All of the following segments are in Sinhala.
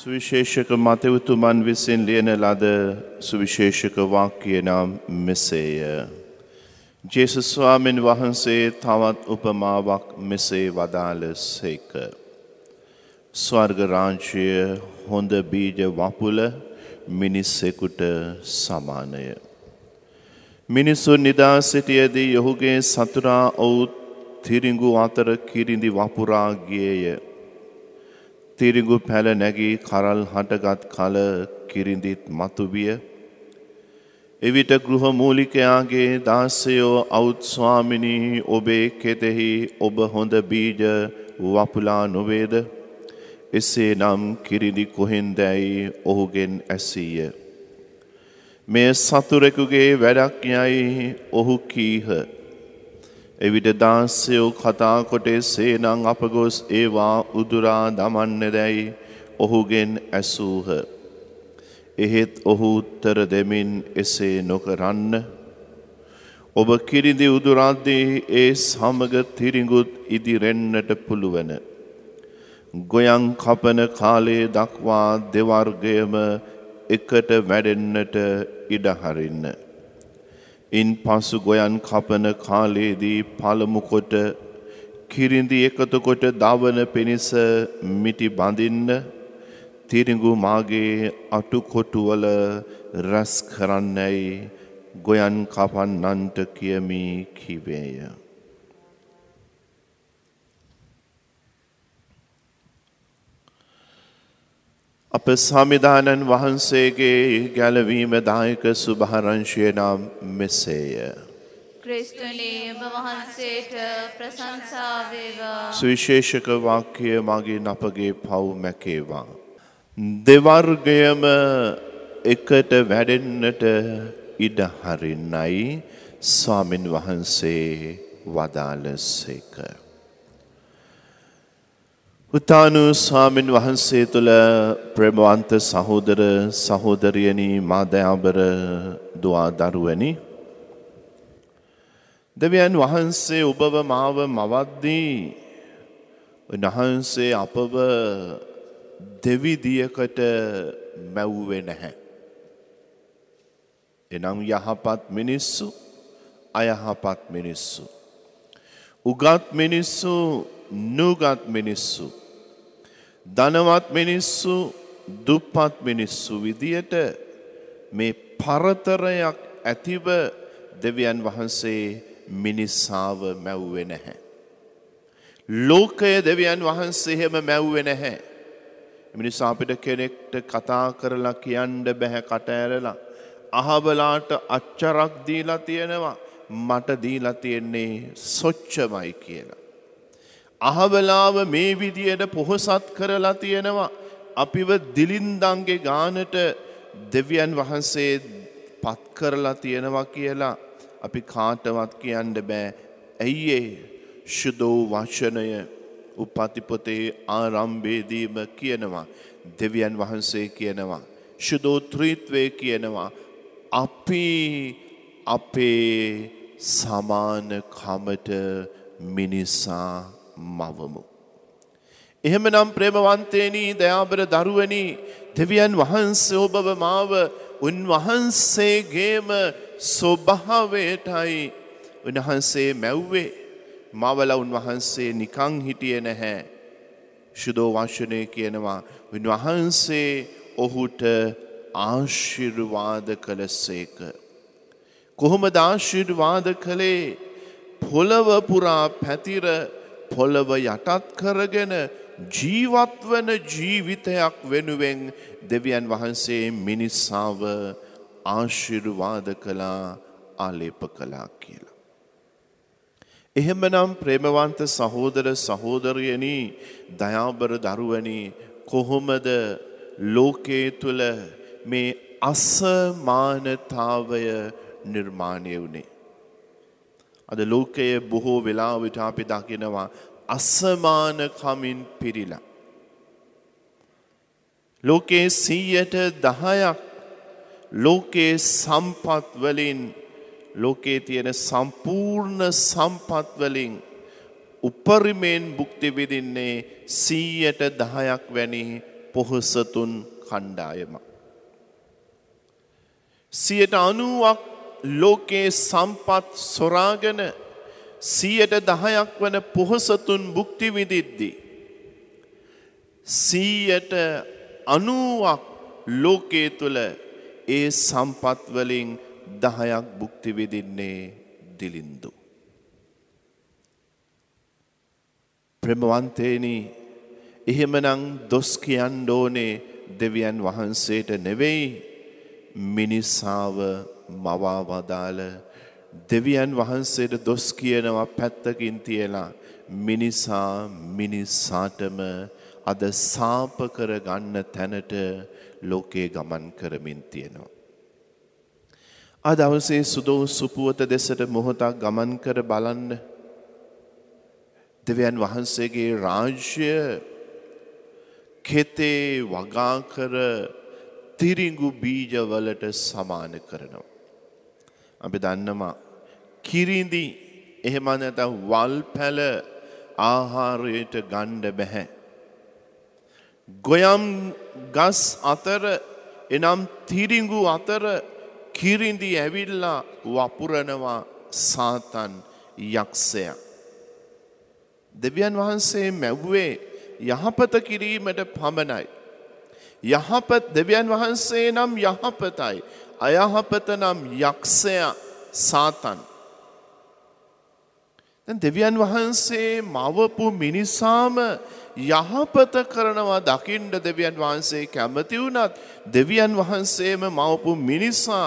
සුවිශේෂක මතයුතුමන් විසින් ලියන ලද සුවිශේෂක වාක්‍ය නම් මෙසේය. ජේසුස්වාමෙන් වහන්සේ තවත් උපමාවක් මෙසේ වදාළ සේක. ස්වර්ගරාංශය හොඳ බීජ වපුල මිනිස්සෙකුට සමානය. මිනිසුන් නිදා සිටියදී යොහුගේ සතුරා ඔවුත් තිරිඟු අතර කිරිඳි වපුරාගියය තිරිඟු පැල නැගී කරල් හටගත් කල කිරිඳිත් මතුවිය. එවිට ගෘහමූලිකයාගේ දාස්සයෝ අවුත්ස්වාමිනී ඔබේ කෙතෙහි ඔබ හොඳ බීජ වපුලා නොවේද. එසේ නම් කිරිදි කොහෙන්දැයි ඔහුගෙන් ඇසීය. මේ සතුරෙකුගේ වැඩක් යයි ඔහු කීහ. එවිට දාස්යෝ කතාකොටේ සේනං අපගොස් ඒවා උදුරා දමන්න දැයි ඔහුගෙන් ඇසූහ. එහෙත් ඔහු උත්තර දෙමින් එසේ නොකරන්න. ඔබ කිරිදි උදුරාද්දී ඒ සමග තිරිඟුත් ඉදිරෙන්නට පුළුවන. ගොයන් කපන කාලයේ දක්වා දෙවර්ගයම එකට වැඩෙන්නට ඉඩහරින්න. ඉන් පසු ගොයන් කපන කාලයේදී පළමුකොට කිරිඳි එකතුකොට දවන පිණිස මිටි බඳින්න තිරිඟු මාගේ අටුකොටුවල රැස් කරන්නැයි ගොයන් කපන්නන්ට කියමි කිවේය. අප සමිධානන් වහන්සේගේ ගැලවීම දායක සුභාරංශය නම් මෙසේය. ක්‍රිස්තුනීම වහන්සේට ප්‍රසංසාවේවා සවිශේෂක වාක්‍යය මගේ නපගේ පව් මැකේවා. දෙවර්ගයම එකට වැඩෙන්නට ඉඩ හරින්නයි ස්වාමින් වහන්සේ වදාලසේක. උතානු ස්වාමින් වහන්සේ තුළ ප්‍රමවන්ත සහෝදර සහෝදරියනි මාදයාබර දවා දරුවනි. දෙවියන් වහන්සේ ඔබව මාව මවද්දී වහන්සේ අපව දෙවිදියකට මැව්වේ නැහැ. එනම් යහපත් මිනිස්සු අයහපත් මිනිස්සු. උගත් මිනිස්සු නුගත් මිනිස්සු. ධනවත් මිනිස්සු දුප්පත් මිනිස්සු විදියට මේ පරතරයක් ඇතිව දෙවියන් වහන්සේ මිනිස්සාව මැව්වෙ නැහැ. ලෝකය දෙවියන් වහන්සේහෙම මැව්වෙ නැහැ. මිනිසා අපිට කෙනෙක්ට කතා කරලා කියන්න බැහැ කට ඇරලා. අහබලාට අච්චරක් දීලා තියෙනවා මට දීලා තියෙන්නේ සොච්චමයි කියලා. අහවලාව මේ විදියට පොහොසත් කරලා තියෙනවා. අපිව දිලින්දන්ගේ ගානට දෙවියන් වහන්සේ පත් කරලා තියෙනවා කියලා අපි කාටවත් කියන්න බෑ. ඇයි ඒ ශුදෝ වචනය උපතිපොතේ ආරම්භේදීම කියනවා. දෙවියන් වහන්සේ කියනවා. ශුදෝ ත්‍රීත්වය කියනවා. අපි අපේ සමානකමට මිනිසා මවමු. එහෙමනම් ප්‍රේමවන්තේනී දයාබර දරුවනි දෙවියන් වහන්සේ ඔබව මාව උන්වහන්සේගේම ස්වභාවයටයි උන්වහන්සේ මැව්වේ මවල උන්වහන්සේ නිකං හිටිය නැහැ. ශුදෝ වංශනය කියනවා උන්වහන්සේ ඔහුට ආශිර්වාද කළසේක. කොහොම දාශිර්වාද කළේ පොළවපුරා පැතිර පොළව යටත් කරගෙන ජීවත්වන ජීවිතයක් වෙනුවෙන් දෙවියන් වහන්සේ මිනිස්සාව ආශිර්වාද කළා ආලේප කළා කියලා. එහෙමනම් ප්‍රේමවන්ත සහෝදර සහෝදරයනි දයාබර දරුවනි කොහොමද ලෝකයේ තුළ මේ අසමානතාවය නිර්මාණය වුණේ. අද ලෝකයේ බොහෝ වෙලාවිට අපි දකිනවා අසමාන කමින් පිරිලා. ලෝකයේ සීයට දහයක් ලෝකයේ සම්පත්වලින් ලෝකයේ තියෙන සම්පූර්ණ සම්පත්වලින් උපරිමයෙන් බුක්තිවිදින්නේ සීයට දහයක් වැනි පොහොසතුන් කණ්ඩායම. සියට අනුවක් ලෝකයේ සම්පත් සොරාගෙන සීයට දහයක් වන පොහොසතුන් බුක්ති විදිද්දී. සීයට අනුවක් ලෝකයේ තුළ ඒ සම්පත්වලින් දහයක් බුක්ති විදින්නේ දිලින්දු. ප්‍රමවන්තේනි එහෙමනං දොස් කියන්න ඕනේ දෙවියන් වහන්සේට නෙවෙයි මිනිසාව මවා වදාළ දෙවියන් වහන්සේට දොස් කියනවා පැත්තකින් තියලා මිනිසා මිනිසාටම අද සාප කර ගන්න තැනට ලෝකේ ගමන් කරමින් තියෙනවා. අද දවසේ සුදෝ සුපුවත දෙසට මොහොතක් ගමන් කර බලන්න දෙවියන් වහන්සේගේ රාජ්‍ය කෙතේ වගා කර තිරිඟු බීජවලට සමාන කරනවා. අපි දන්නවා. කිරිදි එහෙම නැත වල් පැල ආහාරයට ගණ්ඩ බැහැ. ගොයම් ගස් අතර එනම් තිරිංගු අතර කිරිදි ඇවිල්ලා වපුරනවා සාතන් යක්ෂය. දෙවියන් වහන්සේ මැව්වේ යහපත කිරීමට පමණයි. යහපත් දෙවියන් වහන්සේ නම් යහපතයි. අයහපත නම් යක්ෂයා සාතන්. දැන් දෙවියන් වහන්සේ මවපු මිනිසාම යහපත කරනවා දකිින්ඩ දෙවියන් වහන්සේ කැමති වුණත් දෙවියන් වහන්සේම මවපු මිනිසා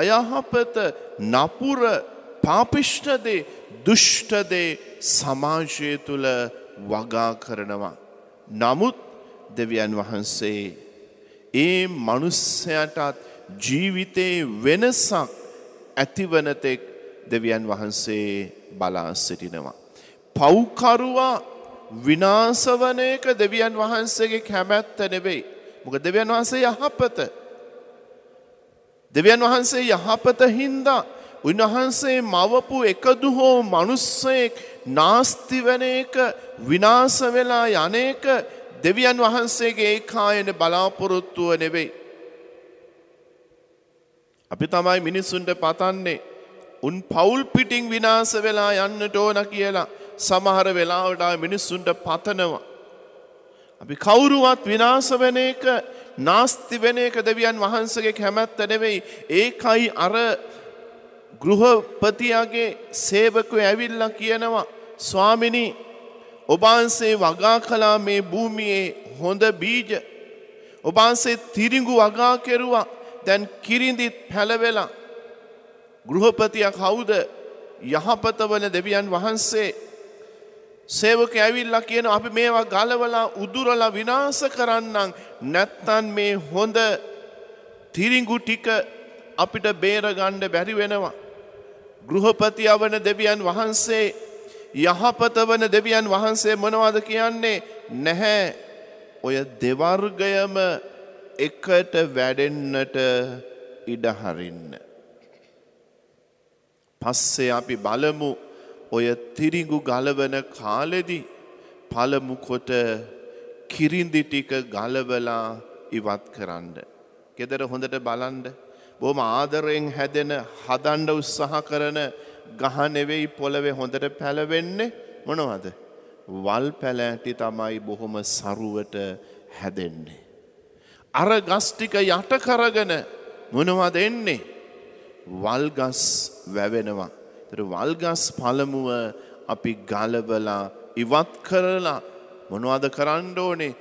අයහපත නපුර පාපිෂ්ටදේ දුෂ්ටදේ සමාජය තුළ වගා කරනවා. නමුත් දෙවියන් වහන්සේ ඒ මනුස්සයටත් ජීවිතේ වෙනසක් ඇතිවනතෙක් දෙවියන් වහන්සේ බලා සිටිනවා. පෞකරුවා විනාසවන එක දෙවියන් වහන්සේගේ කැමැත්ත නෙවෙයි. මොක දෙවියන් වහන්සේ යහපත. දෙවියන් වහන්සේ යහපත හින්දා උන්වහන්සේ මවපු එකදු හෝ මනුස්සයෙක් නාස්තිවන එක විනාස වෙලා යන එක දෙවියන් වහන්සේගේ ඒකායන බලාපොරොත්තුව නෙවෙයි. අපි තමයි මිනිස්සුන්ට පතන්නේ. උන් පවුල් පිටිං විනාස වෙලා යන්නට ඕන කියලා සමහර වෙලාවට මිනිස්සුන්ට පතනවා. අපි කවුරුවත් විනාස වෙන එක නාස්ති වෙන එක දෙවියන් වහන්සේගේ කැමැත්ත නෙවෙයි. ඒකයි අර ගෘහපතියාගේ සේවකයෝ ඇවිල්ලා කියනවා ස්වාමිනි ඔබාන්සේ වගා කළා මේ භූමියේ හොඳ බීජ ඔබාන්සේ තිරිඟු වගා කෙරුවා දැන් කිරිඳිත් පැලවෙලා ගෘහපතියක් කවුද යහපත වන දෙවියන් වහන්සේ සේවක ඇවිල්ලා කියන අපි මේවා ගලවලා උදුරලා විනාශ කරන්නම් නැත්තන් මේ හොඳ තිරිඟු ටික අපිට බේරගණ්ඩ බැරි වෙනවා. ගෘහපති අවන දෙවියන් වහන්සේ යහපත වන දෙවියන් වහන්සේ මොනවාද කියන්නේ නැහැ ඔය දෙවර්ගයම එකට වැඩෙන්නට ඉඩහරින්න. පස්සේ අපි බලමු ඔය තිරිගු ගලවන කාලෙදි පළමුකොට කිරින්දි ටික ගලවලා ඉවත් කරන්න. ගෙදර හොඳට බලන්ඩ බොහම ආදරයෙන් හැදෙන හදන්ඩ උත්සාහ කරන ගහ නෙවෙයි පොළවේ හොඳට පැලවෙන්නේ මොනවද. වල් පැලෑටි තමයි බොහොම සරුවට හැදෙන්නේ. අර ගස්ටික යට කරගෙන මොනවද එන්නේ. වල්ගස් වැවෙනවා. තර වල්ගස් පළමුුව අපි ගලබලා ඉවත් කරලා මොනවද කරන්න ඕනේ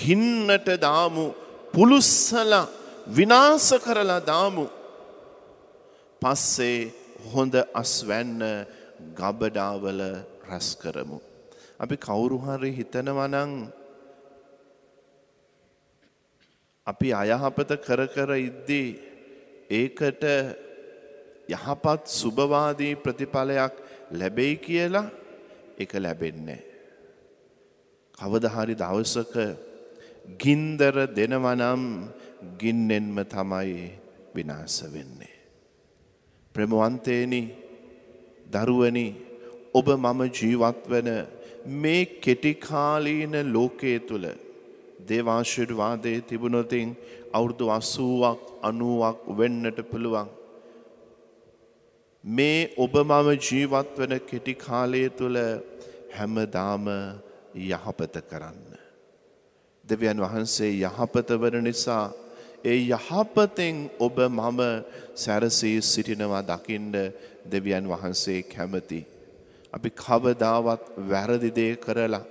ගින්නට දාමු පුළුස්සල විනාස කරලා දාමු. පස්සේ හොඳ අස්වැන්න ගබඩාවල රැස් කරමු. අපි කවුරුහරි හිතනවනං අපි අයහපත කර කර ඉද්දී ඒකට යහපත් සුභවාදී ප්‍රතිඵලයක් ලැබෙයි කියලා එක ලැබෙන්නේ. කවදහරි දවසක ගින්දර දෙනවනම් ගින්නෙන්ම තමයි විනාස වෙන්නේ. ප්‍රමුවන්තේනි දරුවනි ඔබ මම ජීවත් වන මේ කෙටිකාලීන ලෝකයේ තුළ දේවාශිර්වාදයේ තිබුණොතින් අවුරුදු 80ක් 90ක් වෙන්නට පුළුවන්. මේ ඔබ මම ජීවත් වෙන කෙටි කාලය තුල හැමදාම යහපත කරන්න. දෙවියන් වහන්සේ යහපත වන නිසා ඒ යහපතෙන් ඔබ මම සැරසී සිටිනවා දකින්න දෙවියන් වහන්සේ කැමති. අපි කවදාවත් වැරදි දේ කරලා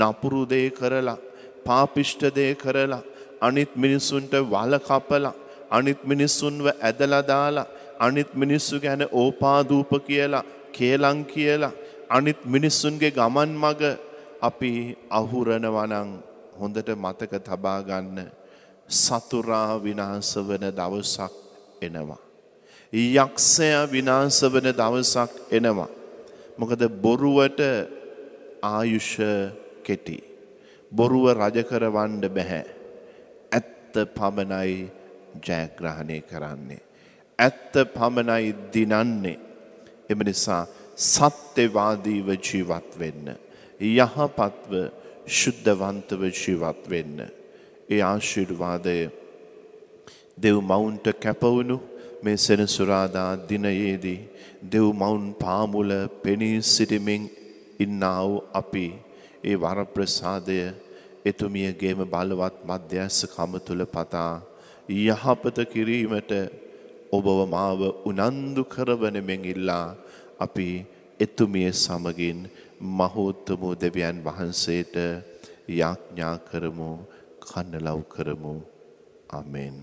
නපුරු දේ කරලා පාපිෂ්ට දේ කරලා අනිත් මිනිස්සුන්ට වල කපලා අනිත් මිනිස්සුන්ව ඇදලා දාලා අනිත් මිනිස්සු ගැන ඕපාදූප කියලා කේලම් කියලා අනිත් මිනිස්සුන්ගේ ගමන් මග අපි අහුරනවා නම් හොඳට මතක තබා ගන්න සතුරා විනාශ වෙන දවසක් එනවා. යක්ෂයා විනාශ වෙන දවසක් එනවා. මොකද බොරුවට ආයුෂ කෙටි. බොරුව රජකරවන්ඩ බැහැ. ඇත්ත පමණයි ජයග්‍රහණය කරන්නේ. ඇත්ත පමණයි දිනන්නේ. එම නිසා සත්‍යවාදීව ජීවත් වෙන්න. යහපත්ව ශුද්ධවන්තව ජීවත් වෙන්න. ඒ ආශිර්වාදය දෙව් මවුන්ට කැපවුණු මේ සෙනසුරාදා දිනයේදී දෙව් මවුන් පාමුල පෙනී සිටිමින් ඉන්නාව අපි ඒ වරප්‍රසාදය එතුමියගේම බලවත් මධ්‍යස්සකම තුළ පතා යහපත කිරීමට ඔබව මාව උනන්දු කරවන මෙන් ඉල්ලා අපි එතුමිය සමගින් මහෝත්තමෝ දෙවියන් වහන්සේට යාඥා කරමු කන්නලව් කරමු අමෙන්